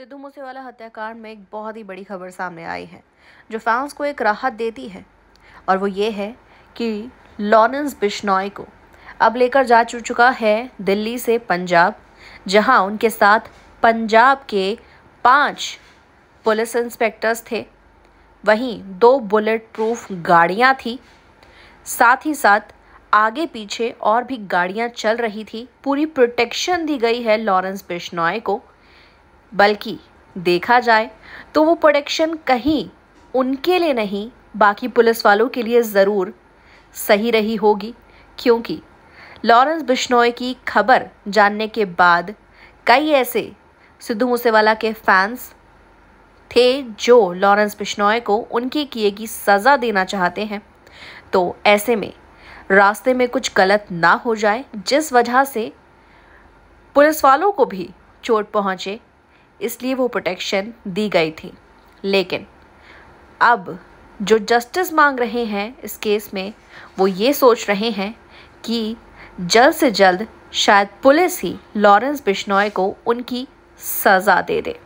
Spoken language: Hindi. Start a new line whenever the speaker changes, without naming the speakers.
सिद्धू मूसेवाला हत्याकांड में एक बहुत ही बड़ी खबर सामने आई है जो फैंस को एक राहत देती है और वो ये है कि लॉरेंस बिश्नोई को अब लेकर जा चुका है दिल्ली से पंजाब जहां उनके साथ पंजाब के पांच पुलिस इंस्पेक्टर्स थे वहीं दो बुलेट प्रूफ गाड़ियां थी साथ ही साथ आगे पीछे और भी गाड़ियां चल रही थी पूरी प्रोटेक्शन दी गई है लॉरेंस बिश्नॉय को बल्कि देखा जाए तो वो प्रोडक्शन कहीं उनके लिए नहीं बाकी पुलिस वालों के लिए ज़रूर सही रही होगी क्योंकि लॉरेंस बिश्नोई की खबर जानने के बाद कई ऐसे सिद्धू मूसेवाला के फैंस थे जो लॉरेंस बिश्नोई को उनके किए की सज़ा देना चाहते हैं तो ऐसे में रास्ते में कुछ गलत ना हो जाए जिस वजह से पुलिस वालों को भी चोट पहुँचे इसलिए वो प्रोटेक्शन दी गई थी लेकिन अब जो जस्टिस मांग रहे हैं इस केस में वो ये सोच रहे हैं कि जल्द से जल्द शायद पुलिस ही लॉरेंस बिश्नोय को उनकी सज़ा दे दे